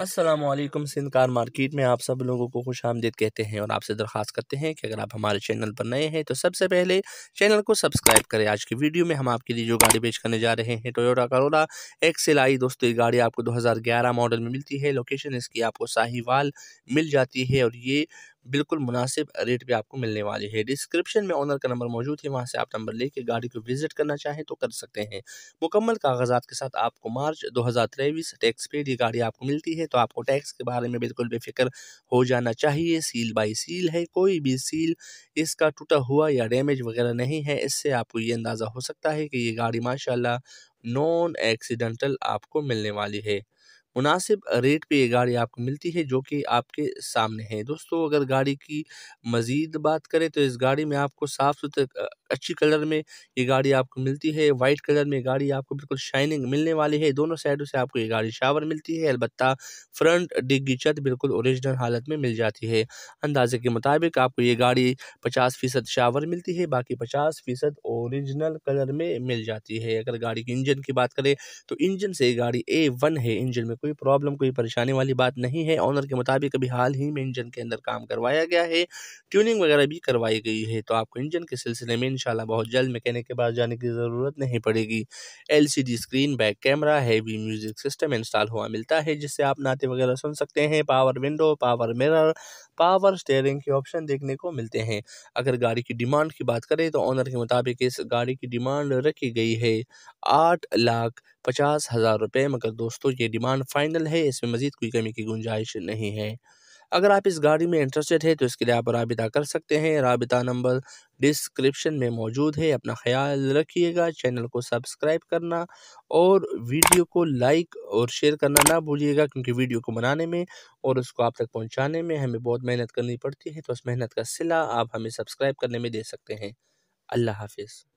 Aslam Sindh car market में आप सब लोगों को खुश आमदेद कहते हैं और आपसे दरख्वास्त करते हैं कि अगर आप हमारे चैनल पर नए हैं तो सबसे पहले चैनल को सब्सक्राइब करें आज की वीडियो में हम आपके लिए जो गाड़ी पेश करने जा रहे हैं टोयोटा करोला एक्सेल आई दोस्तों ये गाड़ी आपको दो हज़ार ग्यारह मॉडल में मिलती है लोकेशन इसकी आपको साहिवाल मिल जाती है और ये बिल्कुल मुनासिब रेट पे आपको मिलने वाली है डिस्क्रिप्शन में ओनर का नंबर मौजूद है वहाँ से आप नंबर लेके गाड़ी को विजिट करना चाहें तो कर सकते हैं मुकम्मल कागजात के साथ आपको मार्च दो टैक्स पेड ये गाड़ी आपको मिलती है तो आपको टैक्स के बारे में बिल्कुल बेफिक्र हो जाना चाहिए सील बाई सील है कोई भी सील इसका टूटा हुआ या डैमेज वगैरह नहीं है इससे आपको ये अंदाज़ा हो सकता है कि ये गाड़ी माशाल्लाह नॉन एक्सीडेंटल आपको मिलने वाली है मुनासिब रेट पे ये गाड़ी आपको मिलती है जो कि आपके सामने है दोस्तों अगर गाड़ी की मज़ीद बात करें तो इस गाड़ी में आपको साफ़ सुथरे अच्छी कलर में ये गाड़ी आपको मिलती है वाइट कलर में गाड़ी आपको बिल्कुल शाइनिंग मिलने वाली है दोनों साइडों से आपको ये गाड़ी शावर मिलती है अलबत् फ्रंट डिग्गी छत बिल्कुल औरिजिनल हालत में मिल जाती है अंदाजे के मुताबिक आपको ये गाड़ी पचास फ़ीसद शावर मिलती है बाकी पचास फ़ीसद औरिजिनल कलर में मिल जाती है अगर गाड़ी के इंजन की बात करें तो इंजन से ये गाड़ी ए वन है इंजन में कोई प्रॉब्लम कोई परेशानी वाली बात नहीं है ऑनर के मुताबिक अभी हाल ही में इंजन के अंदर काम करवाया गया है ट्यूनिंग वगैरह भी करवाई गई है तो आपको इंजन के सिलसिले में इंशाल्लाह बहुत जल्द मैकेनिक के पास जाने की ज़रूरत नहीं पड़ेगी एल screen back camera heavy music system install हुआ मिलता है जिससे आप नाते वगैरह सुन सकते हैं power window power mirror power steering के ऑप्शन देखने को मिलते हैं अगर गाड़ी की डिमांड की बात करें तो ऑनर के मुताबिक इस गाड़ी की डिमांड रखी गई है आठ लाख पचास हज़ार रुपये मगर दोस्तों ये डिमांड फाइनल है इसमें मजीद कोई कमी की गुंजाइश नहीं है अगर आप इस गाड़ी में इंटरेस्टेड है तो इसके लिए आप रबा कर सकते हैं रबता नंबर डिस्क्रिप्शन में मौजूद है अपना ख्याल रखिएगा चैनल को सब्सक्राइब करना और वीडियो को लाइक और शेयर करना ना भूलिएगा क्योंकि वीडियो को बनाने में और उसको आप तक पहुंचाने में हमें बहुत मेहनत करनी पड़ती है तो उस मेहनत का सिला आप हमें सब्सक्राइब करने में दे सकते हैं अल्लाह हाफिज़